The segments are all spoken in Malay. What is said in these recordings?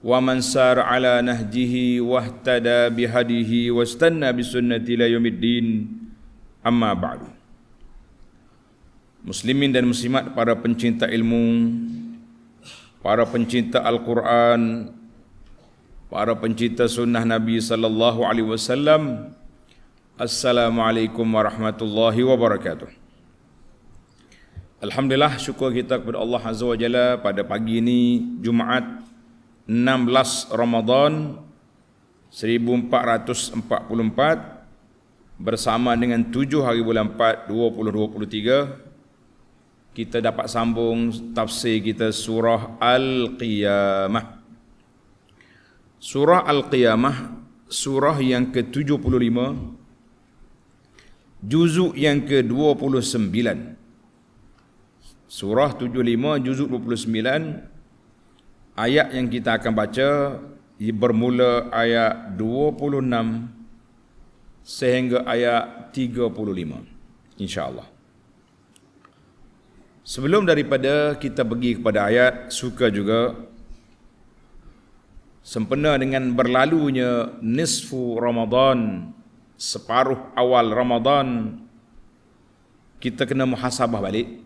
ومن سار على نهجه واهتدى بهديه واستنى bi إلى يوم الدين أما بعد Muslimin dan muslimat para pencinta ilmu para pencinta Al-Quran para pencinta sunnah Nabi sallallahu alaihi wasallam Assalamualaikum warahmatullahi wabarakatuh Alhamdulillah syukur kita kepada Allah Azza wa Jalla pada pagi ini Jumaat 16 Ramadhan 1444 bersama dengan 7 hari bulan 4 2023 kita dapat sambung tafsir kita surah Al-Qiyamah. Surah Al-Qiyamah surah yang ke-75 juzuk yang ke-29 surah 75 juzuk 29 ayat yang kita akan baca bermula ayat 26 sehingga ayat 35 insyaallah sebelum daripada kita pergi kepada ayat suka juga sempena dengan berlalunya nisfu Ramadan separuh awal Ramadan kita kena muhasabah balik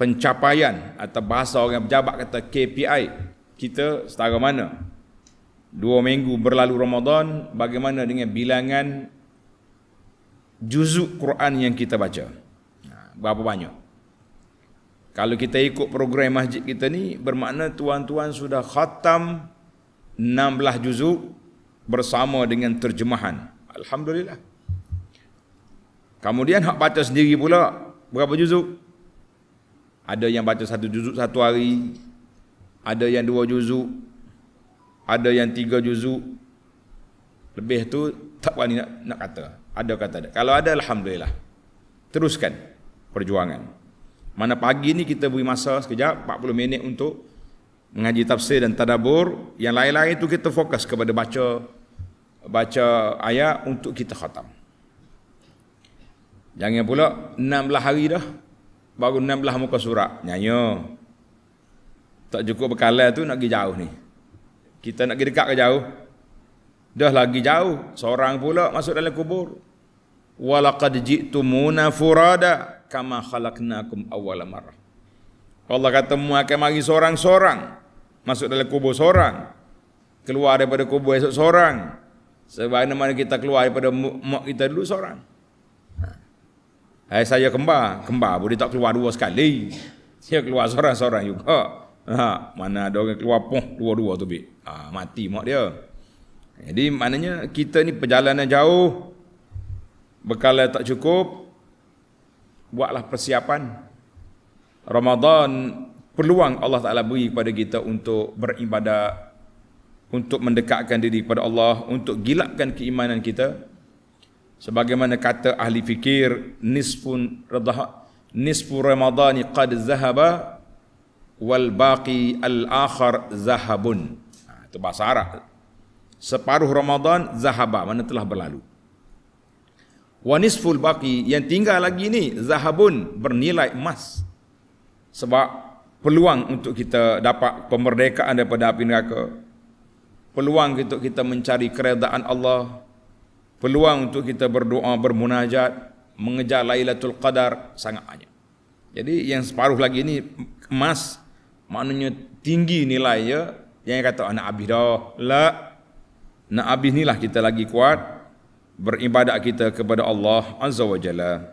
pencapaian atau bahasa orang pejabat kata KPI kita setara mana dua minggu berlalu Ramadan bagaimana dengan bilangan juzuk Quran yang kita baca ha, berapa banyak kalau kita ikut program masjid kita ni bermakna tuan-tuan sudah khatam 16 juzuk bersama dengan terjemahan Alhamdulillah kemudian hak baca sendiri pula berapa juzuk ada yang baca satu juzuk satu hari. Ada yang dua juzuk. Ada yang tiga juzuk. Lebih tu tak berani nak, nak kata. Ada kata ada. Kalau ada Alhamdulillah. Teruskan perjuangan. Mana pagi ni kita beri masa sekejap 40 minit untuk mengaji tafsir dan tadabur. Yang lain-lain itu kita fokus kepada baca baca ayat untuk kita khatam. Jangan pula 16 hari dah baru 16 muka surat nyanyo tak cukup bekalan tu nak pergi jauh ni kita nak pergi dekat ke jauh dah lagi jauh seorang pula masuk dalam kubur walaqad ji'tumuna furada kama khalaqnakum awwal marrah Allah kata mu mari seorang-seorang masuk dalam kubur seorang keluar daripada kubur esok seorang mana kita keluar daripada mak kita dulu seorang Eh, saya kembar, kembar boleh tak keluar dua sekali. Dia keluar seorang-seorang juga. Ha, mana ada orang keluar pun dua-dua tu bi. Ha, mati mak dia. Jadi maknanya kita ni perjalanan jauh. Bekal tak cukup. Buatlah persiapan. Ramadan peluang Allah Taala beri kepada kita untuk beribadah untuk mendekatkan diri kepada Allah, untuk gilakkan keimanan kita, sebagaimana kata ahli fikir nisfun radha nisfu ramadani qad zahaba wal baqi al akhar zahabun ha, itu bahasa arab separuh ramadan zahaba mana telah berlalu wa nisful baqi yang tinggal lagi ni zahabun bernilai emas sebab peluang untuk kita dapat pemerdekaan daripada api neraka peluang untuk kita mencari keredaan Allah peluang untuk kita berdoa bermunajat mengejar Lailatul Qadar sangat banyak. Jadi yang separuh lagi ini emas maknanya tinggi nilai ya. Yang kata anak ah, habis dah. La. Nak habis inilah kita lagi kuat beribadat kita kepada Allah Azza wa Jalla.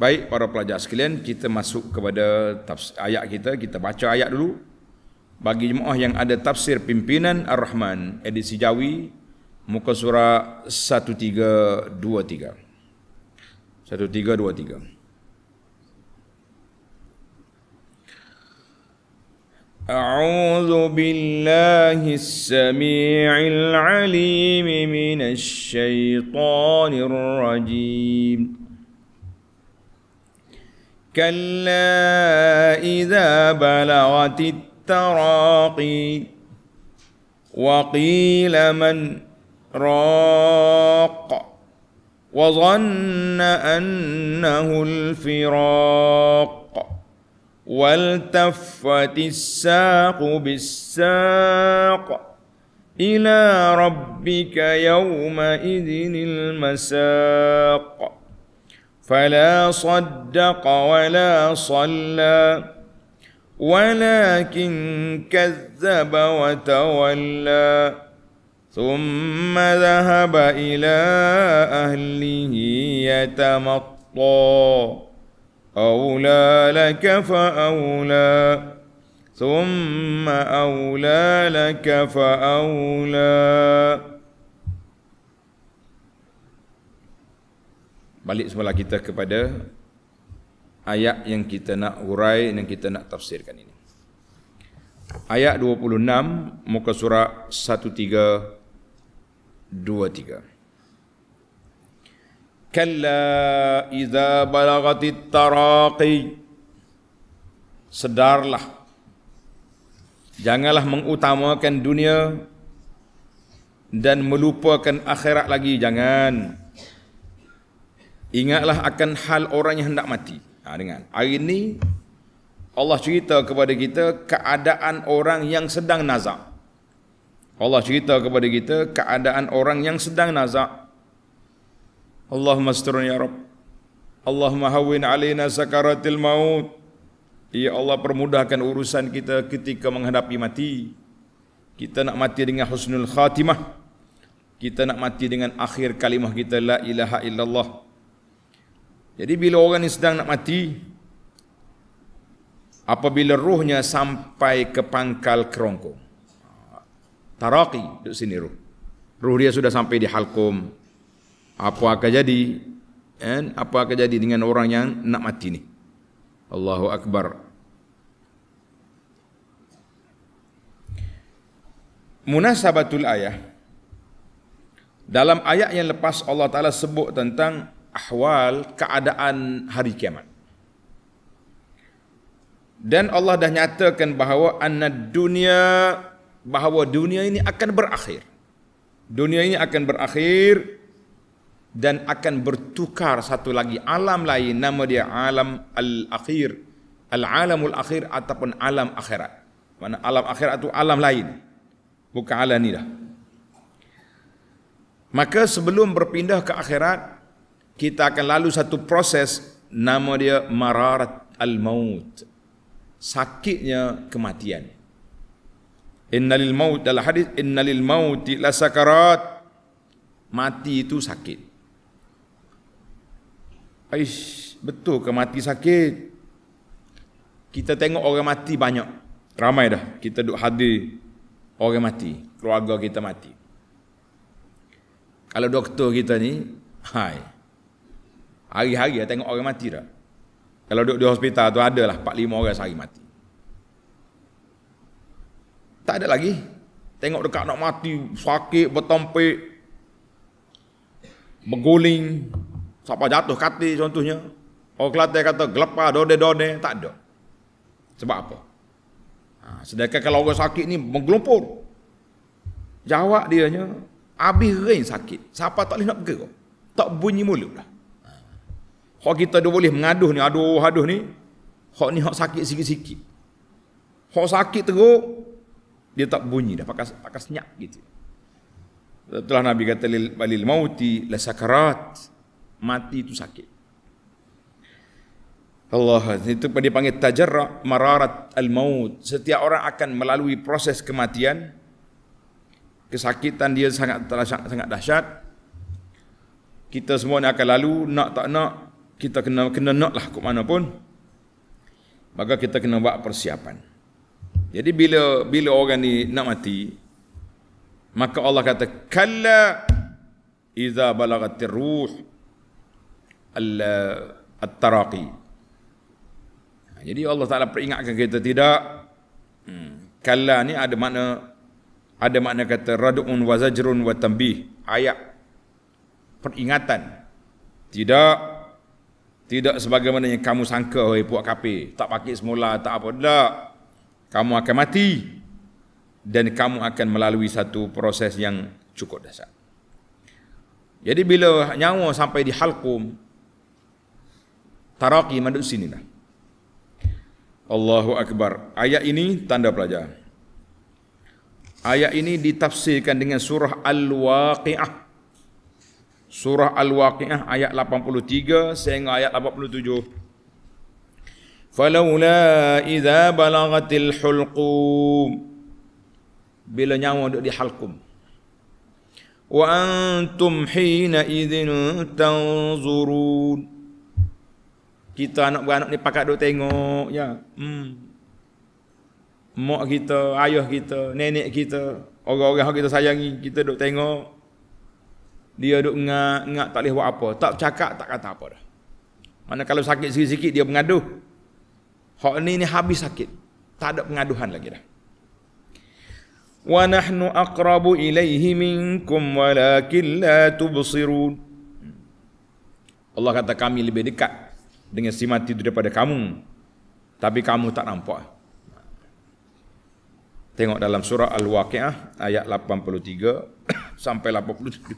Baik para pelajar sekalian, kita masuk kepada ayat kita, kita baca ayat dulu. Bagi jemaah yang ada tafsir pimpinan Ar-Rahman edisi Jawi, muka surat 1323 1323 أعوذ بالله السميع العليم من الشيطان الرجيم كلا إذا بلغت التراقي وقيل من راق وظن انه الفراق والتفت الساق بالساق الى ربك يومئذ المساق فلا صدق ولا صلى ولكن كذب وتولى ثم ذهب إلى أهله يتمطى أولى لك فأولى ثم أولى لك فأولى Balik semula kita kepada ayat yang kita nak hurai yang kita nak tafsirkan ini. Ayat 26 muka surah 23 Kalla idza balagatit taraqi sedarlah janganlah mengutamakan dunia dan melupakan akhirat lagi jangan ingatlah akan hal orang yang hendak mati ha, dengan hari ini Allah cerita kepada kita keadaan orang yang sedang nazak Allah cerita kepada kita keadaan orang yang sedang nazak. Allahumma asturun ya Rabb. Allahumma hawin alaina sakaratil maut. Ya Allah permudahkan urusan kita ketika menghadapi mati. Kita nak mati dengan husnul khatimah. Kita nak mati dengan akhir kalimah kita la ilaha illallah. Jadi bila orang ni sedang nak mati apabila ruhnya sampai ke pangkal kerongkong. Taraki di sini ruh. Ruh dia sudah sampai di halkum. Apa akan jadi? Dan apa akan jadi dengan orang yang nak mati ni? Allahu Akbar. Munasabatul ayah. Dalam ayat yang lepas Allah Ta'ala sebut tentang ahwal keadaan hari kiamat. Dan Allah dah nyatakan bahawa anna dunia bahawa dunia ini akan berakhir. Dunia ini akan berakhir dan akan bertukar satu lagi alam lain nama dia alam al-akhir, al-alamul akhir ataupun alam akhirat. Mana alam akhirat itu alam lain. Bukan alam ni dah. Maka sebelum berpindah ke akhirat, kita akan lalu satu proses nama dia mararat al-maut. Sakitnya kematian. Inna lil maut dalam hadis inna lil maut lasakarat. Mati itu sakit. Aish, betul ke mati sakit? Kita tengok orang mati banyak. Ramai dah kita duk hadir orang mati, keluarga kita mati. Kalau doktor kita ni, hai. Hari-hari tengok orang mati dah. Kalau duduk di hospital tu ada lah 4 5 orang sehari mati. Tak ada lagi. Tengok dekat nak mati, sakit, bertompek, berguling, siapa jatuh kati contohnya. Orang Kelantan kata gelapa, dode-dode, tak ada. Sebab apa? Ha, sedangkan kalau orang sakit ni menggelumpur. Jawab dia nya, habis rein sakit. Siapa tak boleh nak bergerak. Tak bunyi mulut dah. Hak kita dia boleh mengaduh ni, aduh, aduh ni. Hak ni hak sakit sikit-sikit. Hak sakit teruk, dia tak bunyi dah pakai pakai senyap gitu setelah nabi kata lil balil mauti la sakarat mati itu sakit Allah itu dia panggil tajarra mararat al maut setiap orang akan melalui proses kematian kesakitan dia sangat sangat dahsyat kita semua ni akan lalu nak tak nak kita kena kena nak lah ke mana pun maka kita kena buat persiapan jadi bila bila orang ni nak mati maka Allah kata kalla iza balagat ruh al taraqi. Ha, jadi Allah Taala peringatkan kita tidak hmm, kalla ni ada makna ada makna kata radun wa zajrun wa tambih ayat peringatan tidak tidak sebagaimana yang kamu sangka oi puak kafir tak pakai semula tak apa tidak kamu akan mati dan kamu akan melalui satu proses yang cukup dasar. Jadi bila nyawa sampai di taraki taraqi sini lah. Allahu akbar. Ayat ini tanda pelajar. Ayat ini ditafsirkan dengan surah Al-Waqiah. Surah Al-Waqiah ayat 83 sehingga ayat 87 falaula idza balagatil hulqum bila nyawa duk di halqum wa antum hina idzin tanzurun kita anak beranak ni pakat duk tengok ya hmm mak kita ayah kita nenek kita orang-orang kita sayangi kita duk tengok dia duk ngak ngak tak boleh buat apa tak cakap tak kata apa dah mana kalau sakit sikit-sikit dia mengaduh Hak ni ni habis sakit. Tak ada pengaduhan lagi dah. Wa nahnu aqrabu ilaihi minkum walakin la tubsirun. Allah kata kami lebih dekat dengan si mati itu daripada kamu. Tapi kamu tak nampak. Tengok dalam surah Al-Waqi'ah ayat 83 sampai 87.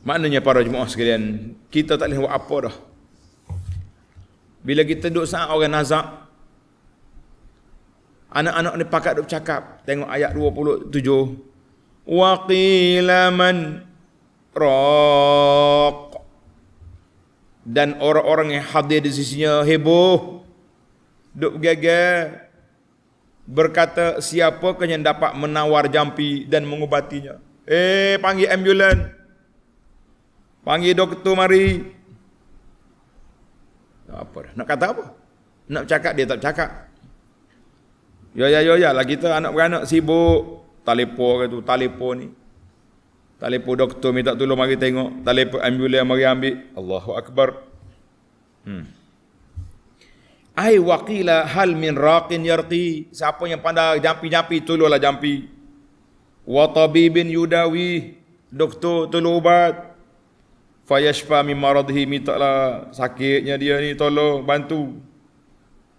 Maknanya para jemaah sekalian, kita tak boleh buat apa dah. Bila kita duduk saat orang nazak Anak-anak ni pakat duduk cakap Tengok ayat 27 Wa qila man Raq Dan orang-orang yang hadir di sisinya Heboh Duduk gagal Berkata siapa yang dapat menawar jampi Dan mengubatinya Eh panggil ambulan Panggil doktor mari apa dah. Nak kata apa? Nak cakap dia tak cakap. Yo ya yo ya, ya, ya lah kita anak beranak sibuk telefon ke tu telefon ni. Telefon doktor minta tolong mari tengok, telefon ambulans mari ambil. Allahu akbar. Hmm. Ai waqila hal min raqin yarqi? Siapa yang pandai jampi-jampi tolonglah jampi. Wa tabibin yudawi. Doktor tolong ubat fayashfa min maradhi mintalah sakitnya dia ni tolong bantu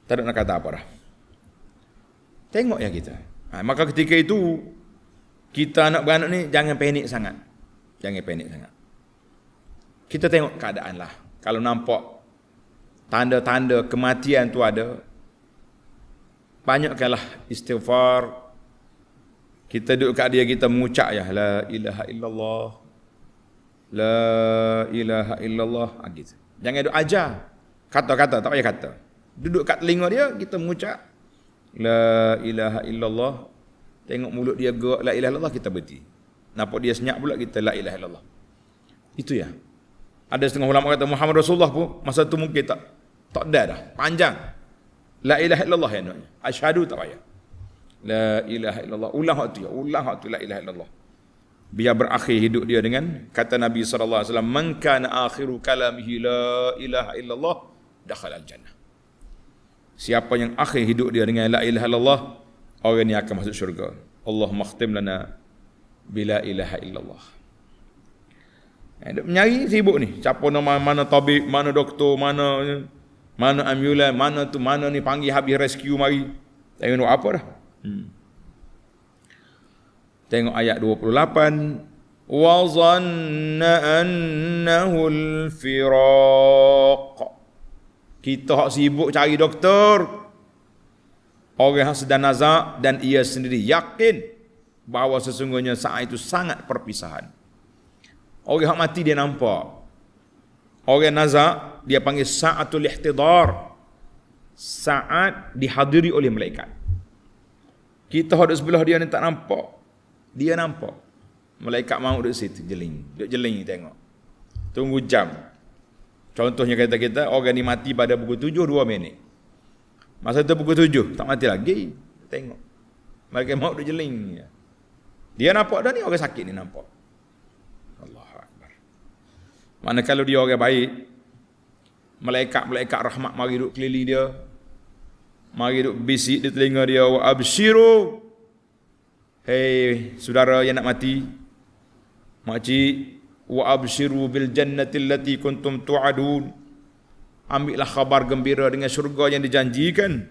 tak ada nak kata apa dah tengok ya kita ha, maka ketika itu kita anak beranak ni jangan panik sangat jangan panik sangat kita tengok keadaan lah kalau nampak tanda-tanda kematian tu ada banyakkanlah istighfar kita duduk kat dia kita mengucap ya la ilaha illallah La ilaha illallah. Ha, Jangan duk ajar. Kata-kata, tak payah kata. Duduk kat telinga dia, kita mengucap. La ilaha illallah. Tengok mulut dia gerak, la ilaha illallah, kita berhenti. Nampak dia senyap pula, kita la ilaha illallah. Itu ya. Ada setengah ulama kata, Muhammad Rasulullah pun, masa tu mungkin tak, tak ada dah. Panjang. La ilaha illallah ya nak. tak payah. La ilaha illallah. Ulang waktu ya. Ulang waktu la ilaha illallah biar berakhir hidup dia dengan kata Nabi sallallahu alaihi wasallam man kana akhiru kalamihi la ilaha illallah dakhala al jannah siapa yang akhir hidup dia dengan la ilaha illallah orang ni akan masuk syurga Allah makhtim lana bila ilaha illallah eh, dia menyari sibuk ni siapa nama mana tabib mana doktor mana mana ambulans mana tu mana ni panggil habis rescue mari tengok apa dah hmm. Tengok ayat 28. Wa zanna annahu al-firaq. Kita hak sibuk cari doktor. Orang yang sedang nazak dan ia sendiri yakin bahawa sesungguhnya saat itu sangat perpisahan. Orang yang mati dia nampak. Orang nazak dia panggil saatul ihtidar. Saat dihadiri oleh malaikat. Kita hadap sebelah dia ni tak nampak dia nampak malaikat mau duduk situ jeling duk jeling tengok tunggu jam contohnya kata kita orang ni mati pada pukul tujuh dua minit masa tu pukul tujuh tak mati lagi tengok malaikat mau duduk jeling dia nampak dah ni orang sakit ni nampak Allahu akbar mana kalau dia orang baik malaikat-malaikat rahmat mari duduk keliling dia mari duduk bisik di telinga dia wa abshiru Hei saudara yang nak mati Makcik Wa absiru bil jannati allati kuntum tu'adun Ambillah khabar gembira dengan syurga yang dijanjikan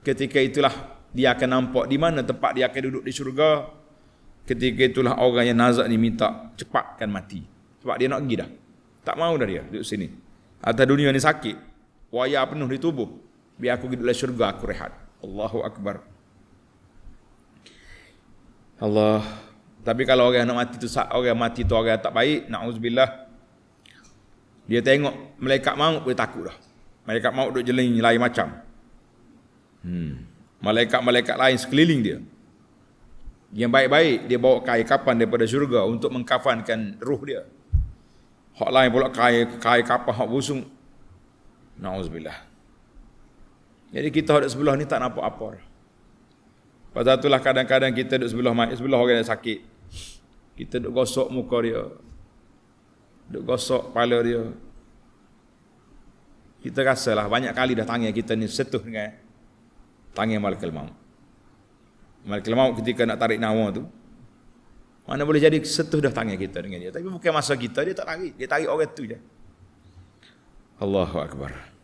Ketika itulah dia akan nampak di mana tempat dia akan duduk di syurga Ketika itulah orang yang nazak ni minta cepatkan mati Sebab dia nak pergi dah Tak mau dah dia duduk sini Atas dunia ni sakit Wayar penuh di tubuh Biar aku duduk di syurga aku rehat Allahu Akbar Allah. Tapi kalau orang nak mati tu orang mati tu orang tak baik, naudzubillah. Dia tengok malaikat maut dia takut dah. Malaikat maut duk jeling lain macam. Hmm. Malaikat-malaikat lain sekeliling dia. Yang baik-baik dia bawa kain kapan daripada syurga untuk mengkafankan ruh dia. Hak lain pula kain kain kapan hak busung. Naudzubillah. Jadi kita ada sebelah ni tak nampak apa dah. Pasal itulah kadang-kadang kita duduk sebelah mai, sebelah orang yang sakit. Kita duduk gosok muka dia. Duduk gosok kepala dia. Kita rasalah banyak kali dah tangan kita ni setuh dengan tangan Malikul Maut. Malikul Maut ketika nak tarik nama tu, mana boleh jadi setuh dah tangan kita dengan dia. Tapi bukan masa kita, dia tak tarik. Dia tarik orang tu je. Allahu Allahu Akbar.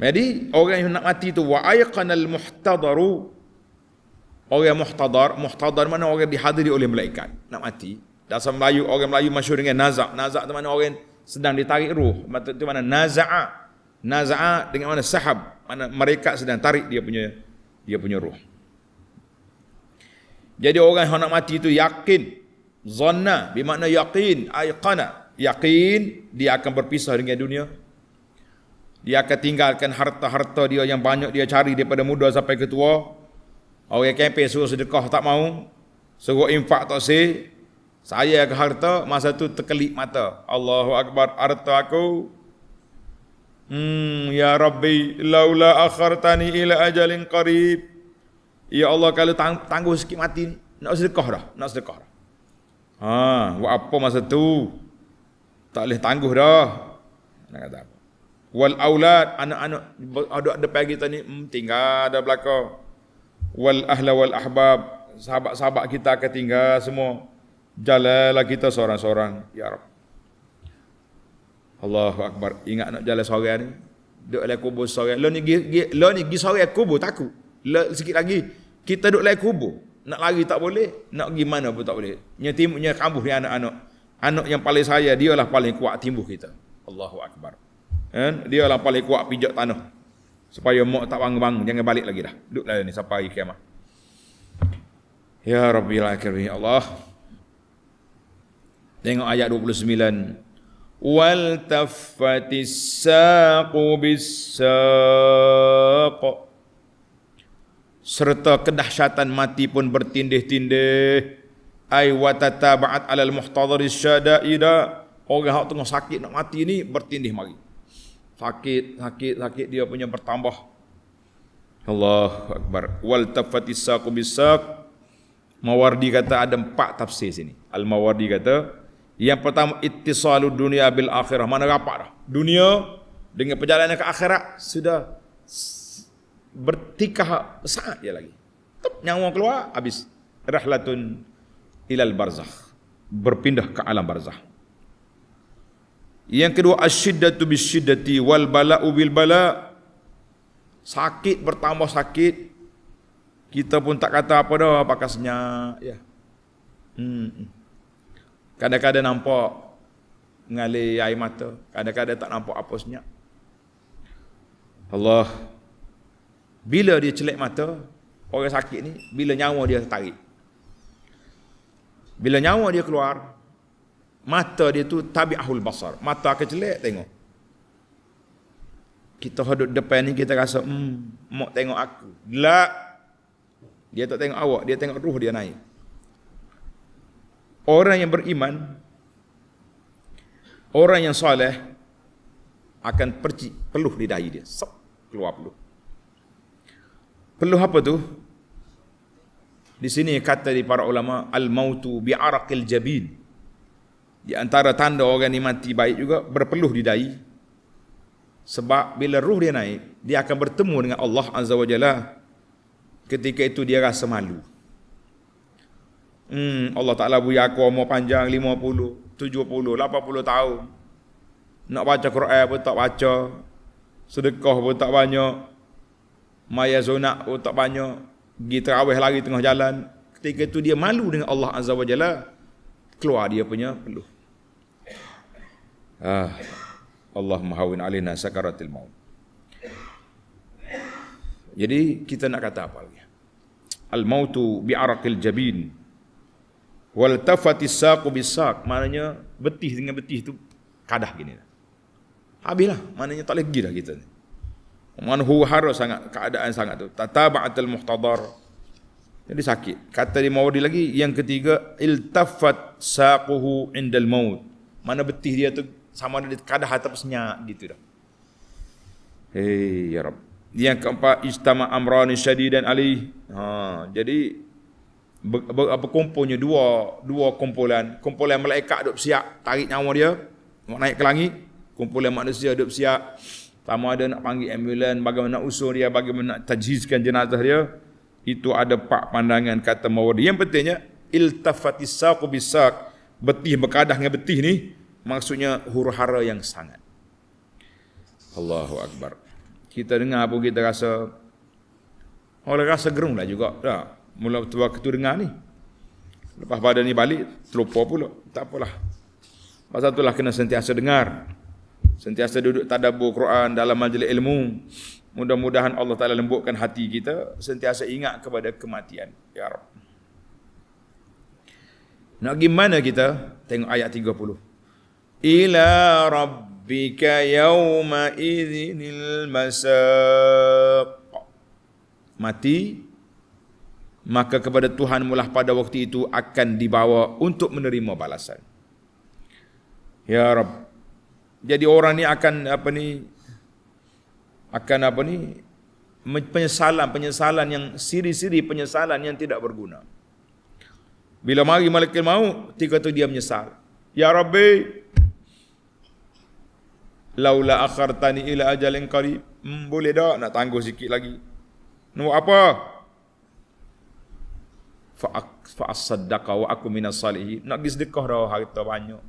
Jadi orang yang nak mati tu wa ayqanal muhtadaru orang muhtadar muhtadar mana orang dihadiri oleh malaikat nak mati dalam Melayu orang Melayu masyhur dengan nazak nazak tu mana orang sedang ditarik ruh mata tu mana nazaa nazaa dengan mana sahab mana mereka sedang tarik dia punya dia punya ruh jadi orang yang nak mati itu yakin zanna bermakna yakin ayqana yakin dia akan berpisah dengan dunia dia akan tinggalkan harta-harta dia yang banyak dia cari daripada muda sampai ketua. Orang kempen suruh sedekah tak mau. Suruh infak tak si. Saya ke harta, masa tu terkelip mata. Allahu Akbar, harta aku. Hmm, ya Rabbi, laula akhartani ila ajalin qarib. Ya Allah, kalau tang tangguh sikit mati, nak sedekah dah, nak sedekah dah. Ha, buat apa masa tu? Tak boleh tangguh dah. Nak kata apa? wal aulad anak-anak ada ada pagi tadi hmm, tinggal ada belaka wal ahla wal ahbab sahabat-sahabat kita akan tinggal semua jalalah kita seorang-seorang ya rab Allahu akbar ingat nak jalan seorang ni duduk lek kubur seorang lo ni gi, lo ni gi seorang kubur takut lo, sikit lagi kita duduk lek kubur nak lari tak boleh nak pergi mana pun tak boleh nya timunya kambuh ni anak-anak anak yang paling saya dialah paling kuat timbuh kita Allahu akbar Eh, dia lah paling kuat pijak tanah. Supaya mak tak bangun-bangun. Jangan balik lagi dah. Duduklah ni sampai hari kiamat. Ya Rabbi lakirin ya Allah. Tengok ayat 29. Wal taffatis saqu bis Serta kedahsyatan mati pun bertindih-tindih. Ai watata ba'at alal muhtadaris syada'ida. Orang yang tengah sakit nak mati ni bertindih mari sakit sakit sakit dia punya bertambah Allah akbar wal tafati saqu bisaq Mawardi kata ada empat tafsir sini Al Mawardi kata yang pertama ittisalu dunia bil akhirah mana rapat dah dunia dengan perjalanan ke akhirat sudah bertikah saat dia lagi Tep, nyawa keluar habis rahlatun ilal barzakh berpindah ke alam barzakh yang kedua asyiddatu bisyiddati wal bala'u bil bala' sakit bertambah sakit kita pun tak kata apa dah pakai senyap ya hmm, hmm. kadang-kadang nampak ngali air mata kadang-kadang tak nampak apa senyap Allah bila dia celik mata orang sakit ni bila nyawa dia tertarik bila nyawa dia keluar mata dia tu tabi'ahul basar mata akan jelek tengok kita hadut depan ni kita rasa hmm mak tengok aku gelak dia tak tengok awak dia tengok ruh dia naik orang yang beriman orang yang soleh akan percik peluh di dahi dia sop keluar peluh peluh apa tu di sini kata di para ulama al mautu bi araqil jabin di antara tanda orang ni mati baik juga berpeluh di dai. Sebab bila ruh dia naik, dia akan bertemu dengan Allah Azza wa Jalla. Ketika itu dia rasa malu. Hmm, Allah Ta'ala beri aku umur panjang 50, 70, 80 tahun. Nak baca Quran pun tak baca. Sedekah pun tak banyak. Maya zonak pun tak banyak. Pergi lagi tengah jalan. Ketika itu dia malu dengan Allah Azza wa Jalla keluar dia punya peluh. Ah, maha hawin alina sakaratil maut. Jadi kita nak kata apa lagi? Al mautu bi araqil jabin wal tafati saqu bi saq, maknanya betih dengan betih tu kadah gini. Habislah, maknanya tak lagi dah kita ni. Mana huru sangat keadaan sangat tu. Tatabatul muhtadar jadi sakit. Kata dia mawardi lagi. Yang ketiga, iltafat saquhu indal maut. Mana betih dia tu sama ada kadah hatap senyak gitu dah. Hei ya Rab. Yang keempat, istama amrani dan ali. Ha, jadi apa kumpulnya dua dua kumpulan kumpulan malaikat duk siap tarik nyawa dia nak naik ke langit kumpulan manusia duk siap sama ada nak panggil ambulans bagaimana nak usul dia bagaimana nak tajizkan jenazah dia itu ada pak pandangan kata mawardi. Yang pentingnya iltafatis saqu bisaq betih berkadah dengan betih ni maksudnya huru-hara yang sangat. Allahu akbar. Kita dengar apa kita rasa oleh rasa gerung lah juga dah. Mula tua ketua dengar ni Lepas pada ni balik Terlupa pula Tak apalah Pasal itulah kena sentiasa dengar Sentiasa duduk tadabur Quran Dalam majlis ilmu Mudah-mudahan Allah Ta'ala lembutkan hati kita Sentiasa ingat kepada kematian Ya Rab Nak gimana kita? Tengok ayat 30 Ila Rabbika yawma izinil masaq Mati Maka kepada Tuhan mulah pada waktu itu akan dibawa untuk menerima balasan. Ya Rab. Jadi orang ni akan apa ni akan apa ni penyesalan penyesalan yang siri-siri penyesalan yang tidak berguna bila mari malaikat mau? Tiga tu dia menyesal ya rabbi laula akhartani ila ajalin qarib hmm, boleh dak nak tangguh sikit lagi nak apa fa fa asaddaqa wa aku minas salihin nak gi sedekah dah harta banyak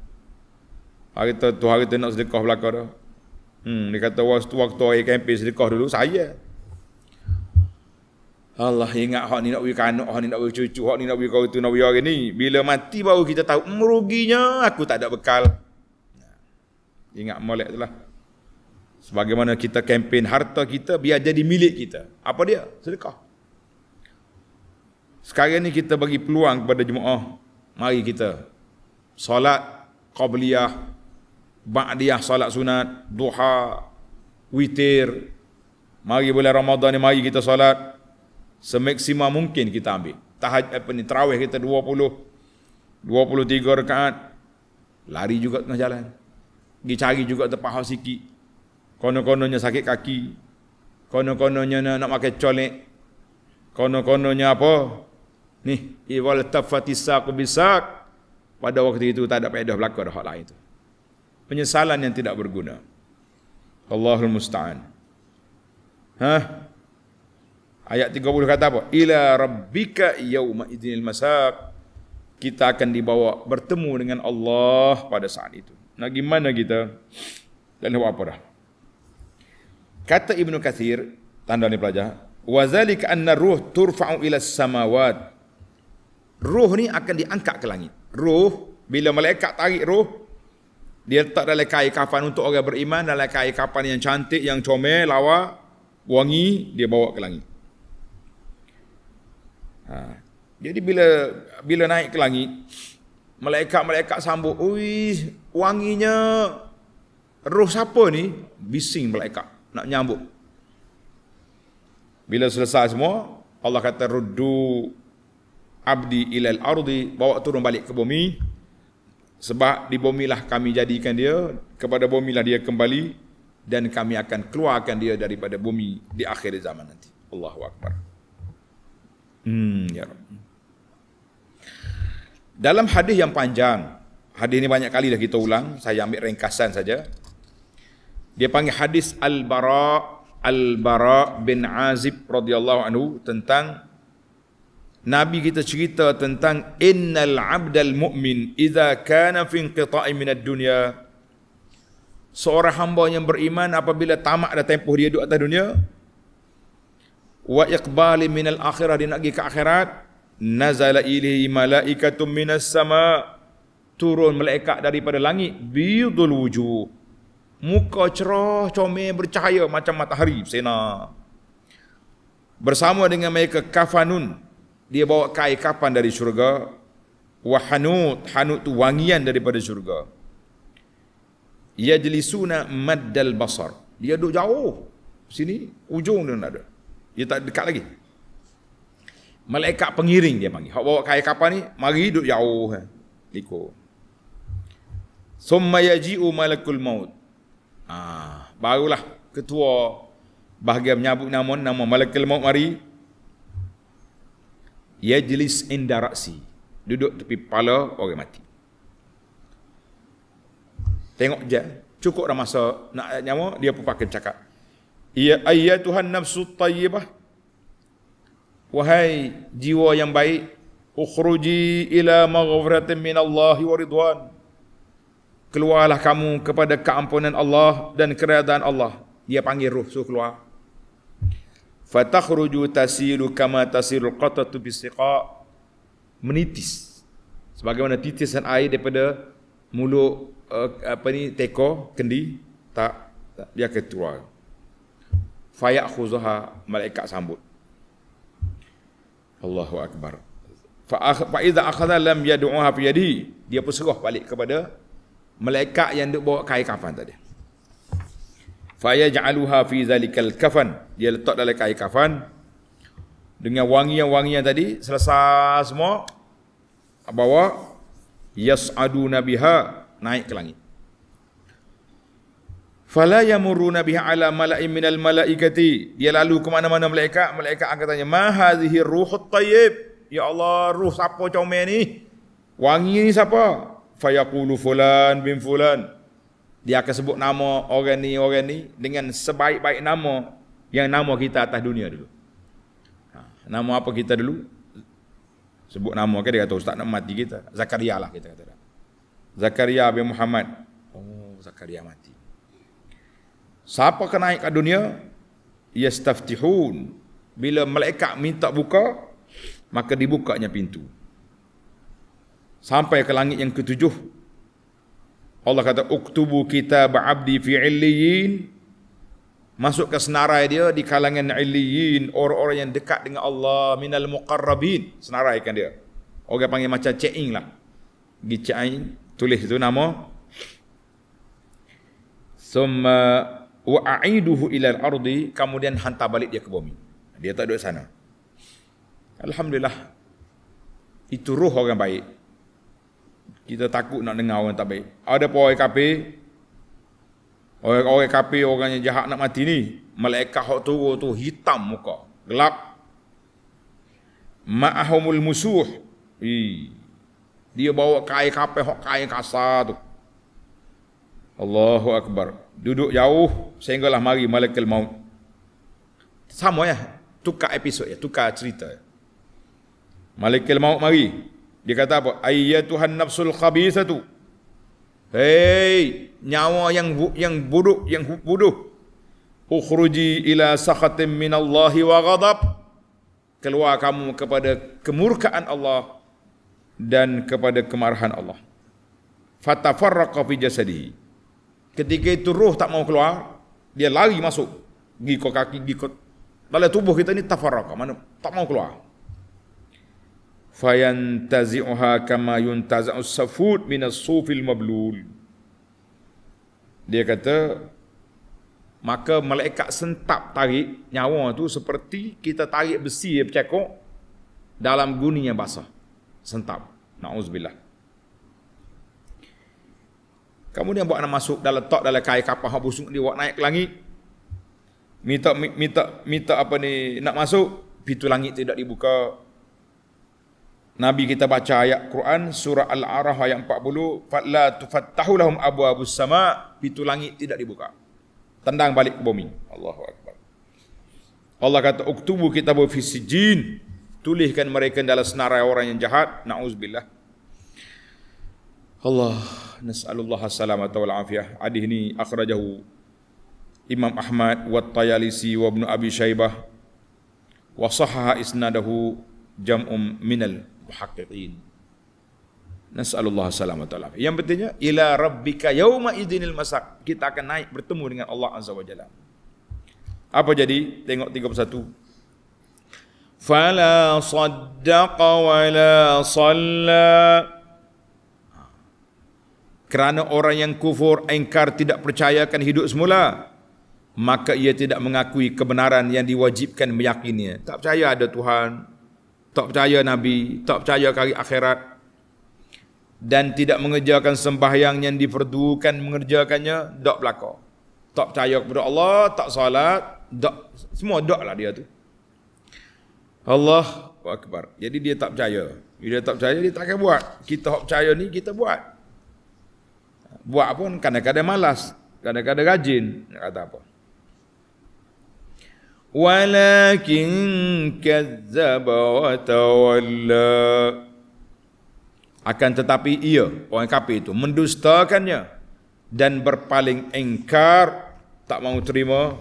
harta tu harta nak sedekah belaka dah Hmm, dia kata waktu waktu air kempen sedekah dulu saya. Allah ingat hak ni nak bagi kanak, hak ni nak bagi cucu, hak ni nak bagi kau tu nak bagi ni. Bila mati baru kita tahu meruginya hmm, aku tak ada bekal. Ingat molek tu lah. Sebagaimana kita kempen harta kita biar jadi milik kita. Apa dia? Sedekah. Sekarang ni kita bagi peluang kepada jemaah. Mari kita solat qabliyah ba'diyah salat sunat, duha, witir. Mari bulan ramadhan ni mari kita salat semaksima mungkin kita ambil. Tahaj apa ni tarawih kita 20 23 rakaat. Lari juga tengah jalan. Pergi cari juga tempat hal sikit. Kono-kononya sakit kaki. Kono-kononya nak, nak makan colek. Kono-kononya apa? Ni, iwal tafatisa ku bisak. Pada waktu itu tak ada pedah berlaku dah hal lain itu penyesalan yang tidak berguna. Allahul musta'an. Hah? Ayat 30 kata apa? Ila rabbika yauma idnil masaq. Kita akan dibawa bertemu dengan Allah pada saat itu. Nah, gimana kita? Dan lewat apa dah? Kata Ibnu Kathir, tanda ni pelajar, wa zalika anna ruh turfa'u ila samawat. Ruh ni akan diangkat ke langit. Ruh bila malaikat tarik ruh, dia letak dalam kain kafan untuk orang beriman dalam kain kafan yang cantik, yang comel, lawa, wangi, dia bawa ke langit. Ha. Jadi bila bila naik ke langit, malaikat-malaikat sambut, "Ui, wanginya roh siapa ni?" bising malaikat nak nyambut. Bila selesai semua, Allah kata, "Ruddu abdi ilal ardi," bawa turun balik ke bumi. Sebab di bumi lah kami jadikan dia, kepada bumi lah dia kembali dan kami akan keluarkan dia daripada bumi di akhir zaman nanti. Allahu Akbar. Hmm, ya Rabbi. Dalam hadis yang panjang, hadis ini banyak kali dah kita ulang, saya ambil ringkasan saja. Dia panggil hadis Al-Bara' Al-Bara' bin Azib radhiyallahu anhu tentang Nabi kita cerita tentang innal abdal mu'min idza kana fi inqita'i minad dunya seorang hamba yang beriman apabila tamak dah tempoh dia duduk atas dunia wa iqbali minal akhirah dia nak pergi ke akhirat nazala ilaihi malaikatum minas sama turun malaikat daripada langit biyudul wujuh muka cerah comel bercahaya macam matahari sena bersama dengan mereka kafanun dia bawa kai kapan dari syurga wahanut hanut tu wangian daripada syurga yajlisuna maddal basar dia duduk jauh sini ujung dia nak ada dia tak dekat lagi malaikat pengiring dia panggil hak bawa kai kapan ni mari duduk jauh eh. liko summa yaji'u malakul maut ah barulah ketua bahagian menyabut nama nama malakul maut mari yajlis inda ra'si duduk tepi kepala orang mati tengok je cukup dah masa nak nyawa dia pun pakai cakap ya Tuhan nafsu tayyibah wahai jiwa yang baik ukhruji ila maghfiratin min Allahi wa ridwan keluarlah kamu kepada keampunan Allah dan keridaan Allah dia panggil ruh suruh keluar fatakhruju tasilu kama tasilu qatatu bisiqa menitis sebagaimana titisan air daripada mulut eh, apa ni teko kendi tak, dia ketua fayak khuzaha malaikat sambut Allahu akbar fa fa iza akhadha lam yad'uha fi yadi dia pun serah balik kepada malaikat yang duk bawa kain kafan tadi fayaj'aluha fi zalikal kafan dia letak dalam kain kafan dengan wangi wangian-wangian tadi selesai semua bawa yas'adu nabiha naik ke langit fala yamurru nabiha ala mala'i minal malaikati dia lalu ke mana-mana malaikat malaikat akan tanya ma hadhihi ruhut tayyib ya Allah ruh siapa comel ni wangi ni siapa fayaqulu fulan bin fulan dia akan sebut nama orang ni orang ni dengan sebaik-baik nama yang nama kita atas dunia dulu ha, nama apa kita dulu sebut nama kan dia kata ustaz nak mati kita Zakaria lah kita kata Zakaria bin Muhammad oh Zakaria mati siapa kena naik ke dunia yastaftihun bila malaikat minta buka maka dibukanya pintu sampai ke langit yang ketujuh Allah kata uktubu kitab abdi fi illiyin masuk ke senarai dia di kalangan illiyin orang-orang yang dekat dengan Allah minal muqarrabin senarai kan dia orang panggil macam ceing lah di ceing tulis tu nama summa wa a'iduhu ila al-ardi kemudian hantar balik dia ke bumi dia tak duduk sana alhamdulillah itu ruh orang baik kita takut nak dengar orang tak baik. Ada pun orang kafir, orang-orang kafir orang yang jahat nak mati ni, malaikat hak tu tu hitam muka, gelap. Ma'ahumul musuh. Hi. Dia bawa kain kapal hak kain kasar tu. Allahu akbar. Duduk jauh sehinggalah mari malaikat maut. Sama ya, tukar episod ya, tukar cerita. Malaikat maut mari, dia kata apa? Ayyatuhan nafsul khabisatu. Hei, nyawa yang yang bodoh, yang bodoh. Ukhruji ila sakhatin minallahi wa ghadab. Keluar kamu kepada kemurkaan Allah dan kepada kemarahan Allah. Fatafarraqa fi jasadihi. Ketika itu roh tak mau keluar, dia lari masuk. Gikok kaki, gikok. Dalam tubuh kita ni tafarraqa. Mana? Tak mau keluar fayantazi'uha kama yuntazi'us safud minas sufil mablul dia kata maka malaikat sentap tarik nyawa tu seperti kita tarik besi yang bercakok dalam guni yang basah sentap nauzubillah kemudian buat nak masuk dalam tok dalam kain kapal hak busuk dia buat naik ke langit minta minta minta apa ni nak masuk pintu langit tidak dibuka Nabi kita baca ayat Quran surah Al-Araf ayat 40 fatla tufattahu lahum abwaabus sama pintu langit tidak dibuka. Tendang balik ke bumi. Allahu akbar. Allah kata uktubu kita fi sijin tuliskan mereka dalam senarai orang yang jahat naudzubillah. Allah nas'alullah salamata wal afiyah. Hadis ni akhrajahu Imam Ahmad wa Tayalisi wa Ibnu Abi Syaibah wa sahaha isnadahu jam'um minal المحققين نسأل الله السلامة والعافية yang pentingnya إلى Rabbika يوم إذن masak kita akan naik bertemu dengan Allah Azza Wajalla. apa jadi tengok 31 فلا wa la صلى kerana orang yang kufur engkar tidak percayakan hidup semula maka ia tidak mengakui kebenaran yang diwajibkan meyakininya tak percaya ada tuhan tak percaya Nabi, tak percaya hari akhirat dan tidak mengerjakan sembahyang yang diperdukan mengerjakannya, tak berlaku. Tak percaya kepada Allah, tak salat, tak, semua tak lah dia tu. Allah Akbar. Jadi dia tak percaya. Bila dia tak percaya, dia tak akan buat. Kita tak percaya ni, kita buat. Buat pun kadang-kadang malas, kadang-kadang rajin, nak kata apa. ولكن كذب وتولى akan tetapi ia orang kafir itu mendustakannya dan berpaling engkar tak mau terima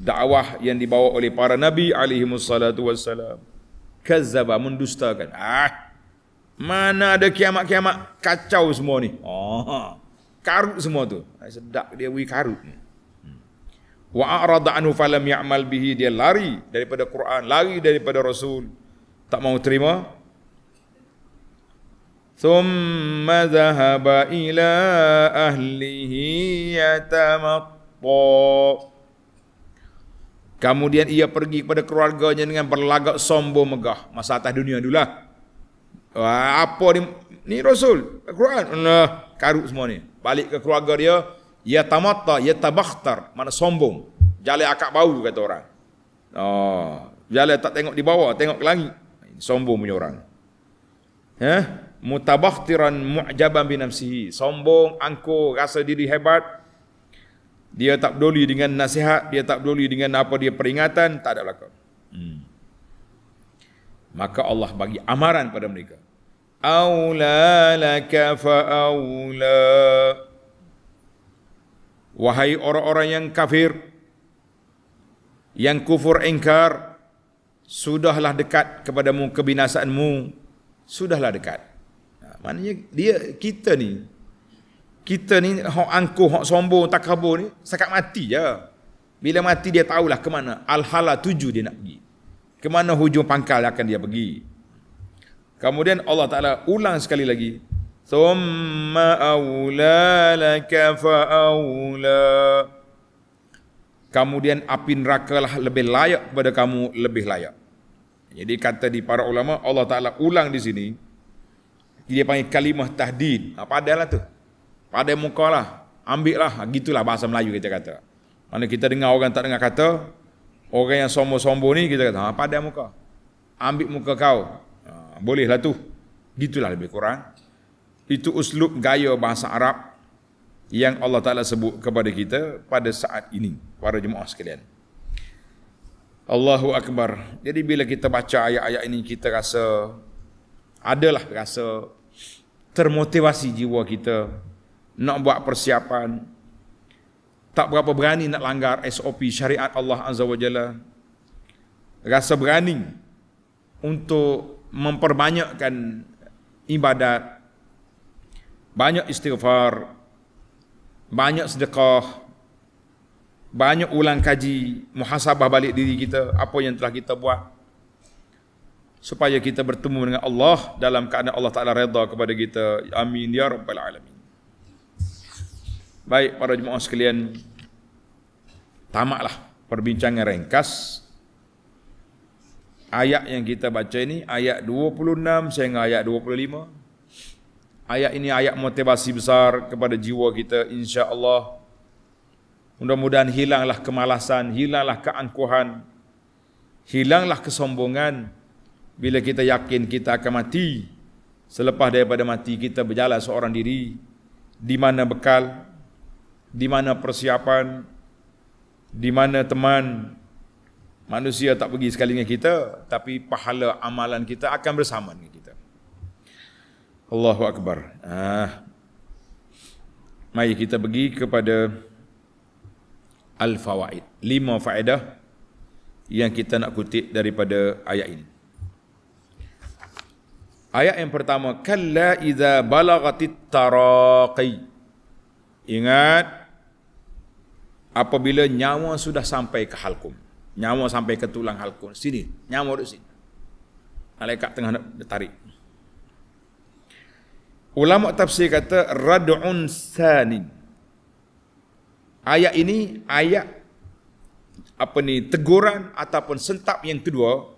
dakwah yang dibawa oleh para nabi alaihi wassalatu wassalam kazzaba mendustakan ah mana ada kiamat-kiamat kacau semua ni oh, karut semua tu sedap dia wui karut ni wa a'rada anhu falam ya'mal bihi dia lari daripada Quran lari daripada Rasul tak mau terima thumma zahaba ila ahlihi yatamatta kemudian ia pergi kepada keluarganya dengan berlagak sombong megah masa atas dunia dululah apa ni ni Rasul Quran nah karut semua ni balik ke keluarga dia ya tamatta ya tabakhtar mana sombong jale akak bau kata orang oh jale tak tengok di bawah tengok ke langit sombong punya orang ya mutabakhtiran mu'jaban bi nafsihi sombong angkuh rasa diri hebat dia tak peduli dengan nasihat dia tak peduli dengan apa dia peringatan tak ada belaka hmm. maka Allah bagi amaran pada mereka aula laka fa aula Wahai orang-orang yang kafir, yang kufur engkar, sudahlah dekat kepadamu kebinasaanmu, sudahlah dekat. Ha, maknanya dia kita ni, kita ni hok angkuh, hok sombong, tak takabur ni, sakat mati je. Bila mati dia tahulah ke mana Al-Hala tuju dia nak pergi. kemana hujung pangkal akan dia pergi. Kemudian Allah Ta'ala ulang sekali lagi ثم أولى لك فأولى Kemudian api neraka lah lebih layak kepada kamu lebih layak. Jadi kata di para ulama Allah Taala ulang di sini dia panggil kalimah tahdid. Apa ha, adalah tu? Pada muka lah, ambil lah, ha, gitulah bahasa Melayu kita kata. Mana kita dengar orang tak dengar kata, orang yang sombong-sombong ni kita kata, ha, pada muka, ambil muka kau, bolehlah tu, gitulah lebih kurang. Itu uslub gaya bahasa Arab yang Allah Ta'ala sebut kepada kita pada saat ini, para jemaah sekalian. Allahu Akbar. Jadi bila kita baca ayat-ayat ini, kita rasa adalah rasa termotivasi jiwa kita nak buat persiapan tak berapa berani nak langgar SOP syariat Allah Azza wa Jalla rasa berani untuk memperbanyakkan ibadat banyak istighfar, banyak sedekah, banyak ulang kaji, muhasabah balik diri kita, apa yang telah kita buat. Supaya kita bertemu dengan Allah dalam keadaan Allah Ta'ala redha kepada kita. Amin. Ya Rabbal Alamin. Baik, para jemaah sekalian, tamaklah perbincangan ringkas ayat yang kita baca ini ayat 26 sehingga ayat 25 ayat ini ayat motivasi besar kepada jiwa kita insya-Allah. Mudah-mudahan hilanglah kemalasan, hilanglah keangkuhan, hilanglah kesombongan bila kita yakin kita akan mati. Selepas daripada mati kita berjalan seorang diri di mana bekal, di mana persiapan, di mana teman manusia tak pergi sekali dengan kita tapi pahala amalan kita akan bersama dengan kita. Allahu Akbar. Ah. Mari kita pergi kepada Al-Fawaid. Lima faedah yang kita nak kutip daripada ayat ini. Ayat yang pertama, kalla idza balagatit taraqi. Ingat apabila nyawa sudah sampai ke halkum. Nyawa sampai ke tulang halkum. Sini, nyawa di sini. Malaikat tengah nak tarik. Ulama tafsir kata radun sanin. Ayat ini ayat apa ni teguran ataupun sentap yang kedua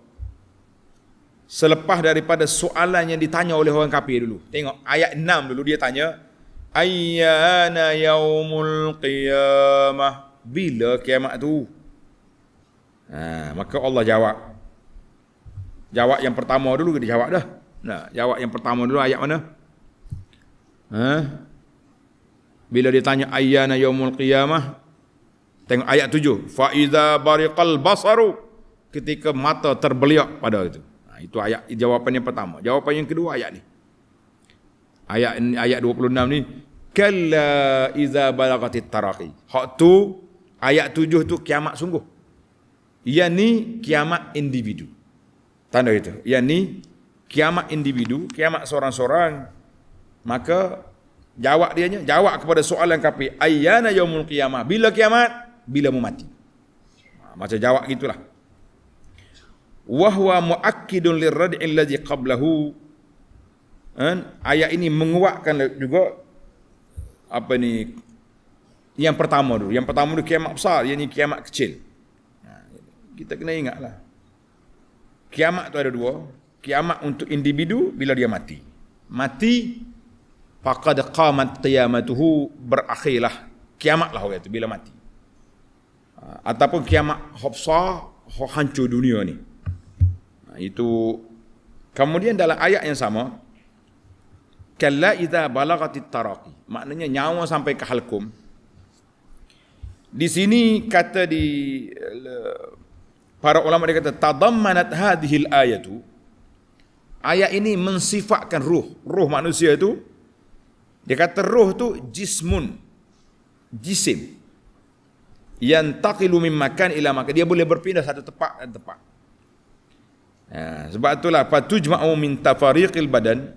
selepas daripada soalan yang ditanya oleh orang kafir dulu. Tengok ayat 6 dulu dia tanya ayyana yaumul qiyamah bila kiamat tu? Ha, maka Allah jawab. Jawab yang pertama dulu dia jawab dah. Nah, jawab yang pertama dulu ayat mana? Eh? Bila ditanya ayyana yaumul qiyamah? Tengok ayat 7. Fa iza bariqal basaru ketika mata terbeliak pada itu. Nah, ha, itu ayat jawapan yang pertama. Jawapan yang kedua ayat ni. Ayat ayat 26 ni kalla iza balagatit taraki. Hak tu ayat 7 tu kiamat sungguh. Ia ni kiamat individu. Tanda itu. Ia ni kiamat individu, kiamat seorang-seorang maka jawab dia jawab kepada soalan kafir ayyana yaumul qiyamah bila kiamat bila mu mati ha, macam jawab gitulah wa huwa muakkidun lirad'i allazi qablahu kan? ayat ini menguatkan juga apa ni yang pertama dulu yang pertama dulu kiamat besar yang ini kiamat kecil ha, kita kena ingatlah kiamat tu ada dua kiamat untuk individu bila dia mati mati faqad qamat qiyamatuhu berakhirlah kiamatlah orang itu bila mati ha, ataupun kiamat hafsa ha, hancur dunia ni ha, itu kemudian dalam ayat yang sama kalla idza balagatit taraqi maknanya nyawa sampai ke halkum di sini kata di para ulama dia kata tadammanat hadhil ayatu ayat ini mensifatkan ruh ruh manusia itu dia kata roh tu jismun. Jisim. Yang taqilu min makan ila Dia boleh berpindah satu tempat dan tempat. Ha, sebab itulah. cuma jma'u minta tafariqil badan.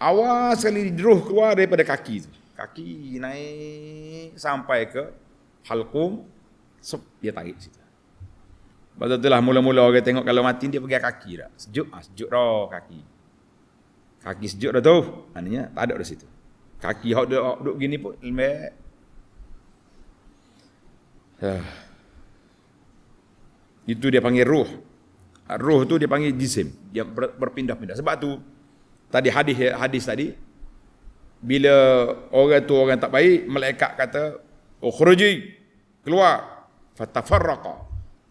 Awas sekali roh keluar daripada kaki tu. Kaki naik sampai ke halqum. Sup, dia tarik situ. Sebab itulah mula-mula orang tengok kalau mati dia pergi kaki tak? Sejuk, ah, sejuk dah kaki. Kaki sejuk dah tahu. Maknanya tak ada di situ. Kaki hok duduk, duduk gini pun lembek. Itu dia panggil roh. Roh tu dia panggil jisim. Dia berpindah-pindah. Sebab tu tadi hadis hadis tadi bila orang tu orang tak baik, malaikat kata, oh "Ukhruji." Keluar. Fatafarraqa.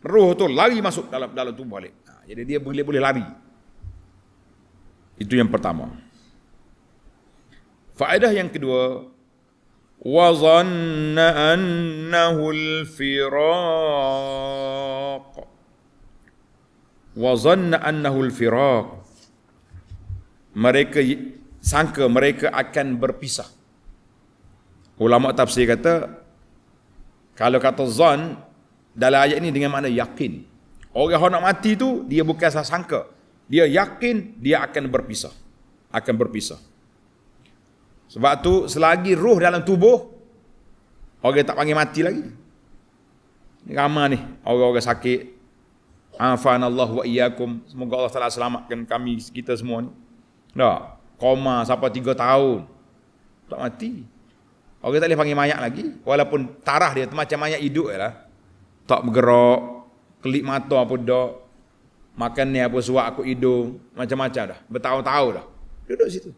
Roh tu lari masuk dalam dalam tubuh balik. Ha, jadi dia boleh boleh lari. Itu yang pertama. Faedah yang kedua, وَظَنَّ أَنَّهُ الْفِرَاقُ وَظَنَّ أَنَّهُ الْفِرَاقُ Mereka sangka mereka akan berpisah. Ulama tafsir kata, kalau kata zan dalam ayat ini dengan makna yakin. Orang yang nak mati tu dia bukan salah sangka dia yakin dia akan berpisah. Akan berpisah. Sebab tu selagi ruh dalam tubuh, orang tak panggil mati lagi. Ini ramah ni, orang-orang sakit. Afan Allah wa iyakum. Semoga Allah telah selamatkan kami kita semua ni. Dah, koma sampai tiga tahun. Tak mati. Orang tak boleh panggil mayat lagi. Walaupun tarah dia macam mayat hidup je lah. Tak bergerak, kelip mata apa dah makan ni apa suak aku hidup macam-macam dah. Bertahun-tahun dah. Duduk situ.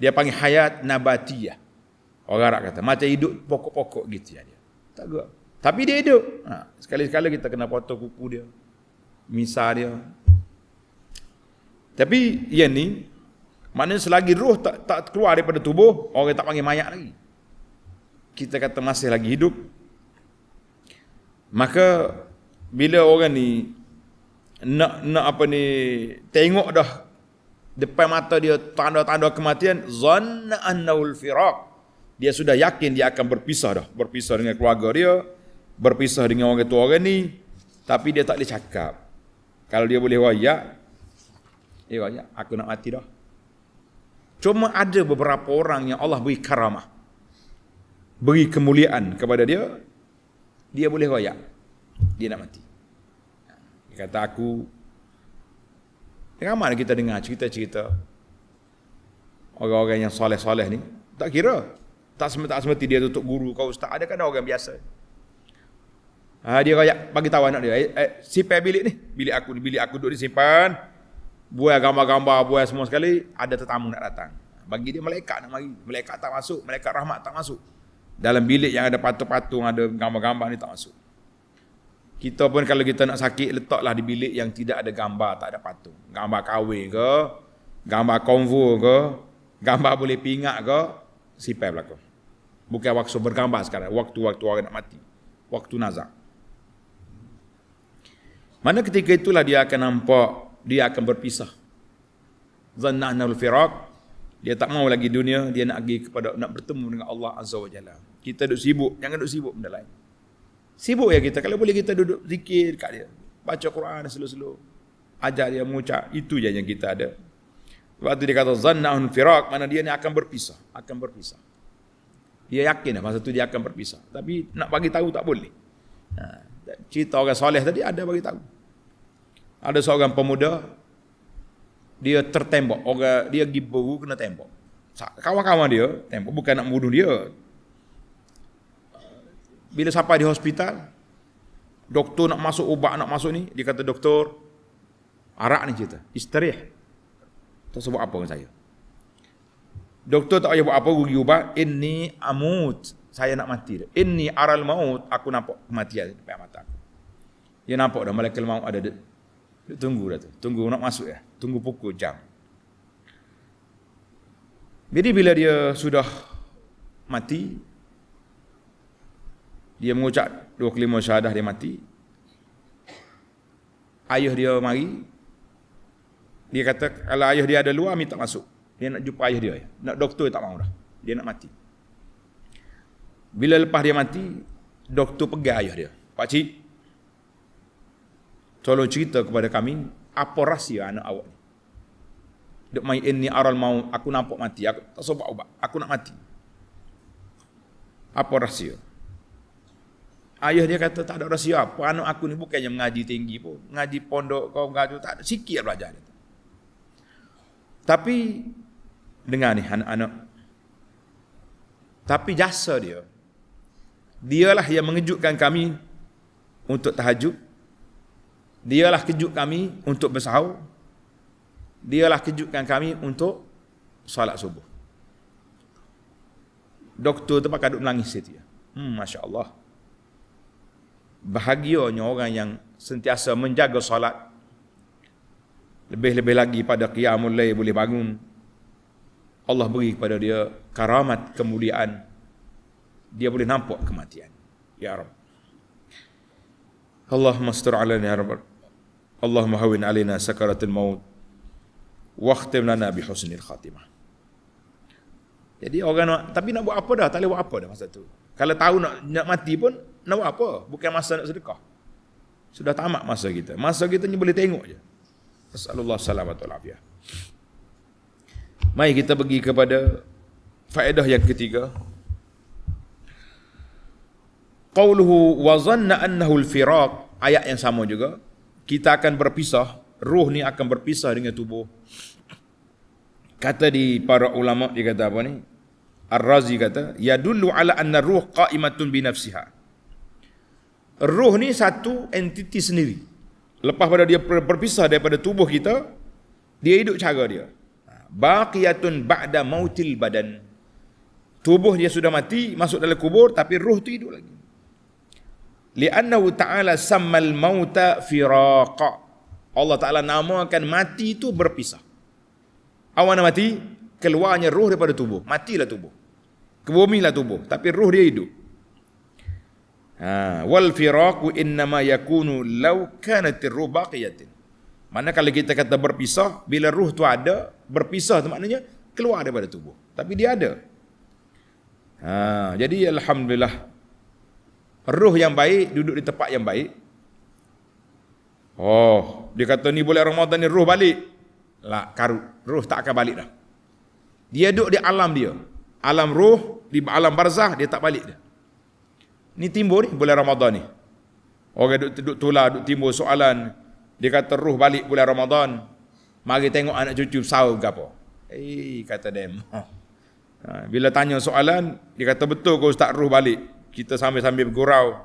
Dia panggil hayat nabatiyah. Orang Arab kata, macam hidup pokok-pokok gitu ya Tak gua. Tapi dia hidup. Ha, sekali-sekala kita kena potong kuku dia. misal dia. Tapi yang ni, maknanya selagi roh tak, tak keluar daripada tubuh, orang tak panggil mayat lagi. Kita kata masih lagi hidup. Maka bila orang ni nak nak apa ni tengok dah depan mata dia tanda-tanda kematian zanna annaul firaq dia sudah yakin dia akan berpisah dah berpisah dengan keluarga dia berpisah dengan orang tua orang ni tapi dia tak boleh cakap kalau dia boleh wayak dia wayak aku nak mati dah cuma ada beberapa orang yang Allah beri karamah beri kemuliaan kepada dia dia boleh wayak dia nak mati dia kata aku Ramai ya, kita dengar cerita-cerita Orang-orang yang soleh-soleh ni Tak kira Tak semestinya semest dia tutup guru kau ustaz Ada kadang orang biasa ha, Dia kaya bagi tahu anak dia eh, eh, Simpan bilik ni Bilik aku ni Bilik aku duduk disimpan Buat gambar-gambar Buat semua sekali Ada tetamu nak datang Bagi dia malaikat nak mari Malaikat tak masuk Malaikat rahmat tak masuk Dalam bilik yang ada patung-patung Ada gambar-gambar ni tak masuk kita pun kalau kita nak sakit, letaklah di bilik yang tidak ada gambar, tak ada patung. Gambar kahwin ke, gambar konvo ke, gambar boleh pingat ke, sipai belakang. Bukan waktu bergambar sekarang, waktu-waktu orang nak mati. Waktu nazak. Mana ketika itulah dia akan nampak, dia akan berpisah. Zannahna al-firak, dia tak mau lagi dunia, dia nak pergi kepada, nak bertemu dengan Allah Azza wa Jalla. Kita duduk sibuk, jangan duduk sibuk benda lain. Sibuk ya kita. Kalau boleh kita duduk zikir dekat dia. Baca Quran selalu-selalu. Ajar dia mengucap. Itu je yang kita ada. Sebab tu dia kata zannahun firak. Mana dia ni akan berpisah. Akan berpisah. Dia yakin lah masa tu dia akan berpisah. Tapi nak bagi tahu tak boleh. Ha, cerita orang soleh tadi ada bagi tahu. Ada seorang pemuda. Dia tertembak. Orang, dia pergi kena tembak. Kawan-kawan dia tembak. Bukan nak bunuh dia bila sampai di hospital, doktor nak masuk ubat nak masuk ni, dia kata doktor, arak ni cerita, istirih. Tak sebab apa dengan saya. Doktor tak payah buat apa, rugi ubat, ini amut, saya nak mati. Ini aral maut, aku nampak kematian di mata aku. Dia nampak dah, malaikat maut ada, dia tunggu dah tu, tunggu nak masuk ya, tunggu pukul jam. Jadi bila dia sudah mati, dia mengucap dua 25 syahadah dia mati ayah dia mari dia kata kalau ayah dia ada luar mi tak masuk dia nak jumpa ayah dia nak doktor dia tak mau dah dia nak mati bila lepas dia mati doktor pegang ayah dia pak cik tolong cerita kepada kami apa rahsia anak awak ni dok mai inni aral mau aku nampak mati aku tak sempat ubat aku nak mati apa rahsia Ayah dia kata tak ada orang siapa. Anak aku ni bukannya mengaji tinggi pun. Mengaji pondok kau mengaji tak ada. Sikit lah belajar dia. Tapi dengar ni anak-anak. Tapi jasa dia. Dialah yang mengejutkan kami untuk tahajud. Dialah kejut kami untuk bersahur. Dialah kejutkan kami untuk salat subuh. Doktor tu pakai duduk menangis dia. Ya. Hmm, Masya Allah bahagianya orang yang sentiasa menjaga solat lebih-lebih lagi pada qiyamul lay boleh bangun Allah beri kepada dia karamat kemuliaan dia boleh nampak kematian ya rab Allahumma astur alana ya rab Allahumma hawin alina sakaratul maut waqtim lana bi husnil khatimah jadi orang nak, tapi nak buat apa dah tak boleh buat apa dah masa tu kalau tahu nak nak mati pun nak buat apa? Bukan masa nak sedekah. Sudah tamat masa kita. Masa kita ni boleh tengok je. Assalamualaikum warahmatullahi wabarakatuh. Mari kita pergi kepada faedah yang ketiga. Qauluhu wa zanna annahu al-firaq ayat yang sama juga kita akan berpisah ruh ni akan berpisah dengan tubuh kata di para ulama dia kata apa ni Ar-Razi kata yadullu ala anna ruh qa'imatun bi Roh ni satu entiti sendiri. Lepas pada dia berpisah daripada tubuh kita, dia hidup cara dia. Ha, baqiyatun ba'da mautil badan. Tubuh dia sudah mati, masuk dalam kubur, tapi roh tu hidup lagi. Liannahu ta'ala sammal mauta firaqa. Allah Ta'ala namakan mati itu berpisah. Awana mati, keluarnya roh daripada tubuh. Matilah tubuh. Kebumilah tubuh. Tapi roh dia hidup. Ha, wal firaqu innama yakunu law kanat ruh baqiyatin. Mana kalau kita kata berpisah, bila ruh tu ada, berpisah tu maknanya keluar daripada tubuh. Tapi dia ada. Ha, jadi alhamdulillah ruh yang baik duduk di tempat yang baik. Oh, dia kata ni boleh Ramadan ni ruh balik. Lah, karut. Ruh tak akan balik dah. Dia duduk di alam dia. Alam ruh, di alam barzah, dia tak balik dah ni timbul ni bulan Ramadan ni. Orang duduk duk tular, duk timbul soalan. Dia kata ruh balik bulan Ramadan. Mari tengok anak cucu sahur ke apa. Eh, kata dem. Ha. Bila tanya soalan, dia kata betul ke Ustaz Ruh balik? Kita sambil-sambil bergurau.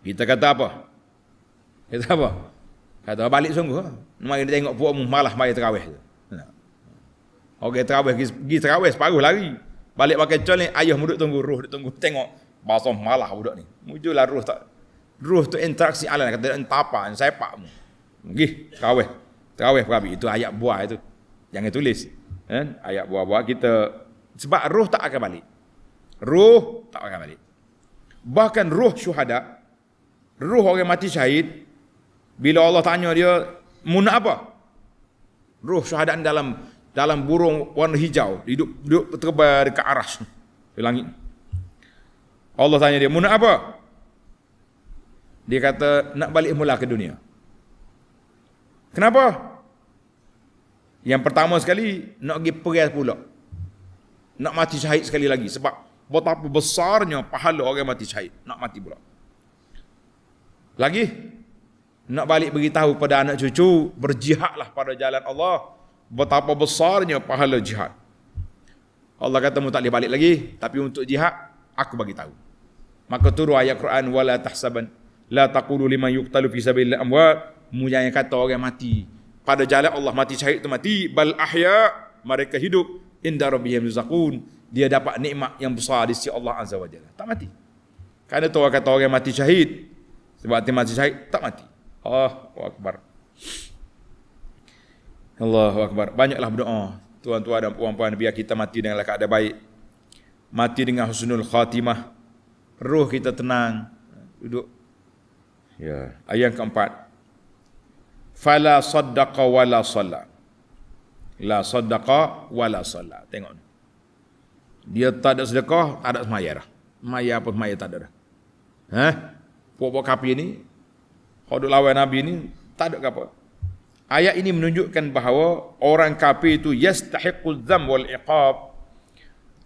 Kita kata apa? Kata apa? Kata balik sungguh. Ha? Mari dia tengok puakmu malah mari terawih. Ha. Orang okay, terawih, pergi terawih separuh lari. Balik pakai colik, ayah muduk tunggu, roh dia tunggu, tengok basuh malah budak ni. Mujulah roh tak. Roh tu interaksi alam. Kata, entapa, sepak mu. Gih, terawih. Terawih berhabis. Itu ayat buah itu. Jangan tulis. Eh? Ayat buah-buah kita. Sebab roh tak akan balik. Roh tak akan balik. Bahkan roh syuhada, roh orang mati syahid, bila Allah tanya dia, munak apa? Roh syuhada dalam dalam burung warna hijau, hidup, hidup terbar ke aras di langit. Allah tanya dia, mu apa? Dia kata, nak balik mula ke dunia. Kenapa? Yang pertama sekali, nak pergi peras pula. Nak mati syahid sekali lagi. Sebab betapa besarnya pahala orang mati syahid. Nak mati pula. Lagi, nak balik beritahu pada anak cucu, berjihadlah pada jalan Allah. Betapa besarnya pahala jihad. Allah kata, mu tak boleh balik lagi. Tapi untuk jihad, aku bagi tahu. Maka turun ayat Quran wala tahsaban la taqulu liman yuqtalu fi sabilillah amwat. Mujan kata orang mati. Pada jalan Allah mati syahid tu mati bal ahya mereka hidup inda rabbihim yuzakun. Dia dapat nikmat yang besar di sisi Allah azza wajalla. Tak mati. Karena tu orang kata orang mati syahid. Sebab dia mati syahid tak mati. Allah oh, akbar. Allahu akbar. Banyaklah berdoa. Tuan-tuan dan puan-puan biar kita mati dengan keadaan baik. Mati dengan husnul khatimah roh kita tenang duduk ya ayat keempat fala saddaqa wala salla la saddaqa wala salla tengok ni dia tak ada sedekah tak ada semaya dah maya pun semaya tak ada dah ha puak-puak kapi ni hodok lawan nabi ni tak ada kapal. ayat ini menunjukkan bahawa orang kapi itu yastahiqu dzam wal iqab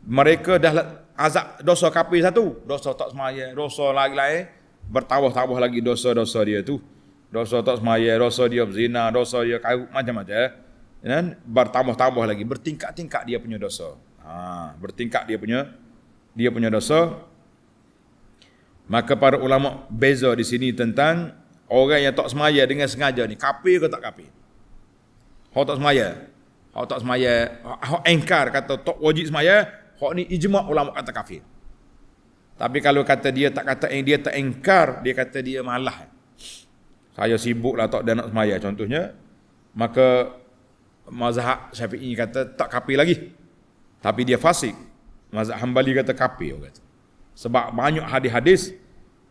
mereka dah azab dosa kapi satu, dosa tak semaya, dosa lagi lain, bertawah-tawah lagi dosa-dosa dia tu. Dosa tak semaya, dosa dia berzina, dosa dia kayu, macam-macam. Eh. Dan bertambah-tambah lagi, bertingkat-tingkat dia punya dosa. Ha, bertingkat dia punya dia punya dosa. Maka para ulama beza di sini tentang orang yang tak semaya dengan sengaja ni, kapi ke tak kapi? Hau tak semaya? Hau tak semaya? Hau engkar kata tak wajib semaya? Hak ni ijma' ulama' kata kafir. Tapi kalau kata dia tak kata dia tak engkar, dia kata dia malah. Saya sibuk lah tak ada nak semaya contohnya. Maka mazhab Syafi'i kata tak kafir lagi. Tapi dia fasik. Mazhab Hambali kata kafir kata. Sebab banyak hadis-hadis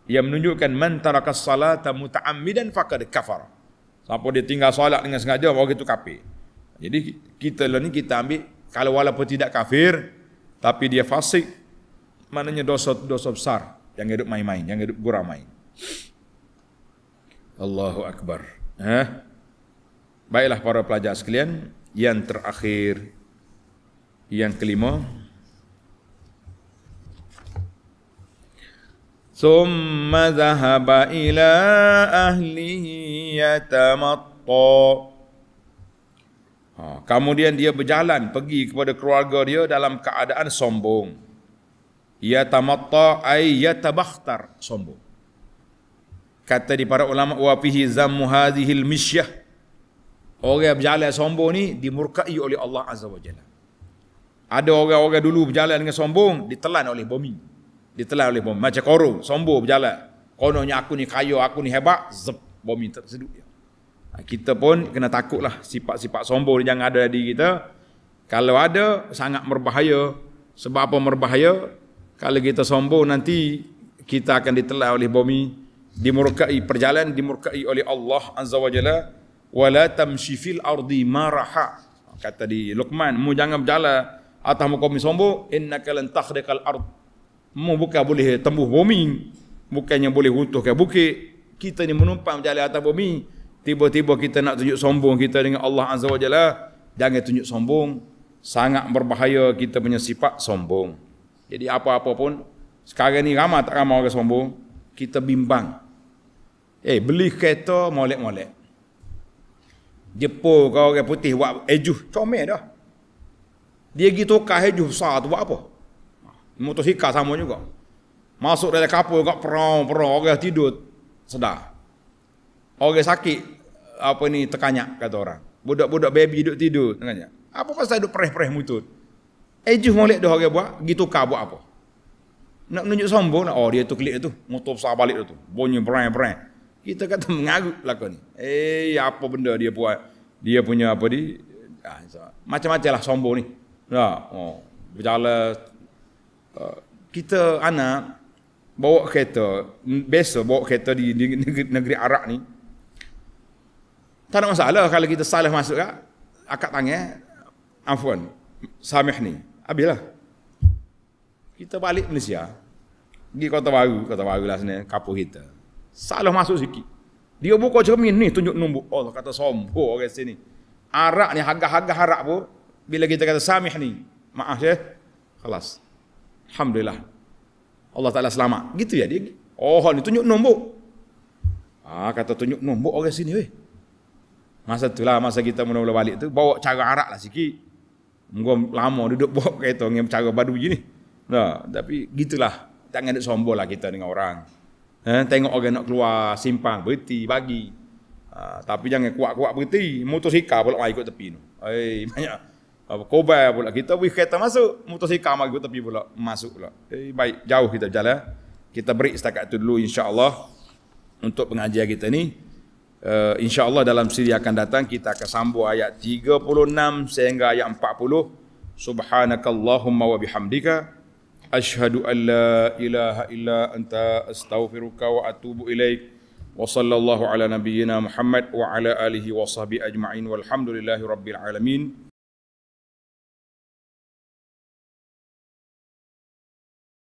yang menunjukkan man taraka salata muta'ammidan faqad kafara. Siapa dia tinggal solat dengan sengaja, orang itu kafir. Jadi kita lah ni kita ambil kalau walaupun tidak kafir, tapi dia fasik maknanya dosa dosa besar yang hidup main-main yang hidup gurau main Allahu akbar eh? baiklah para pelajar sekalian yang terakhir yang kelima ثُمَّ ذَهَبَ ila أَهْلِهِ يَتَمَطَّى Ha, kemudian dia berjalan pergi kepada keluarga dia dalam keadaan sombong. Ia tamatta ay yatabakhtar sombong. Kata di para ulama wa fihi zammu hadhihi al-mishyah. Orang yang berjalan sombong ni dimurkai oleh Allah Azza wa Jalla. Ada orang-orang dulu berjalan dengan sombong ditelan oleh bumi. Ditelan oleh bumi macam korong sombong berjalan. Kononnya aku ni kaya, aku ni hebat, zep bumi terseduk dia. Kita pun kena takutlah sifat-sifat sombong yang ada di kita. Kalau ada, sangat berbahaya. Sebab apa berbahaya? Kalau kita sombong nanti, kita akan ditelah oleh bumi. Dimurkai perjalanan, dimurkai oleh Allah Azza wa Jalla. Wala tamshi ardi maraha. Kata di Luqman, mu jangan berjalan atas muka bumi sombong. Inna kalan takhrikal ard. Mu bukan boleh tembus bumi. Bukannya boleh runtuhkan bukit. Kita ni menumpang berjalan atas bumi. Tiba-tiba kita nak tunjuk sombong kita dengan Allah Azza wa Jalla. Jangan tunjuk sombong. Sangat berbahaya kita punya sifat sombong. Jadi apa-apa pun. Sekarang ni ramah tak ramah orang sombong. Kita bimbang. Eh, beli kereta molek-molek. Jepur kau orang putih buat ejuh. Comel dah. Dia pergi tukar ejuh besar tu buat apa? Motosikal sama juga. Masuk dari kapur kau perang-perang. Orang tidur sedar. Orang sakit apa ni terkanyak kata orang. Budak-budak baby duduk tidur tengahnya. Apa pasal duduk perih-perih mutut? Ejuh eh, molek dah orang buat, gitu ka buat apa? Nak menunjuk sombong nak oh dia tu klik tu, motor besar balik tu. Bunyi brang-brang. Kita kata mengaguk lakon ni. Eh apa benda dia buat? Dia punya apa di ah, macam-macam lah sombong ni. Nah, ya, oh, berjalan eh, kita anak bawa kereta, biasa bawa kereta di, di negeri, negeri Arab ni, tak ada masalah kalau kita salah masuk kat akad tangan, eh. ampun, samih ni. Habislah. Kita balik Malaysia, pergi kota baru, kota baru lah sini, kapur kita. Salah masuk sikit. Dia buka cermin ni, tunjuk numbuk. oh kata sombo orang okay, sini. Arak ni, harga-harga harak pun, bila kita kata samih ni, maaf ya, eh. kelas. Alhamdulillah. Allah Ta'ala selamat. Gitu ya dia. Oh, ni tunjuk numbuk. Ah, kata tunjuk numbuk orang okay, sini, weh. Masa itulah masa kita mula-mula balik tu bawa cara arak lah sikit. Munggu lama duduk bawa kereta dengan cara badu je ni. Nah, tapi gitulah. tak nak sombong lah kita dengan orang. Eh, tengok orang nak keluar simpang berhenti bagi. Uh, tapi jangan kuat-kuat berhenti. Motosikal pula mai ikut tepi tu. Hei, eh, banyak apa kobar pula kita pergi kereta masuk motosikal mari ikut tepi pula masuk pula. Eh, baik jauh kita jalan. Kita break setakat tu dulu insyaallah untuk pengajian kita ni uh, insyaallah dalam siri akan datang kita akan sambung ayat 36 sehingga ayat 40 subhanakallahumma wa bihamdika an la ilaha illa anta astaghfiruka wa atubu ilaik wa sallallahu ala nabiyyina muhammad wa ala alihi wa sahbihi ajma'in walhamdulillahi rabbil alamin